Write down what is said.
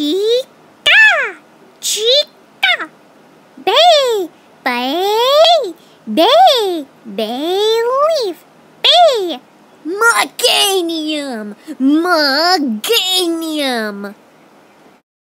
Chica, chica, bay, bay, bay, bay leaf, bay, Maganium, Maganium.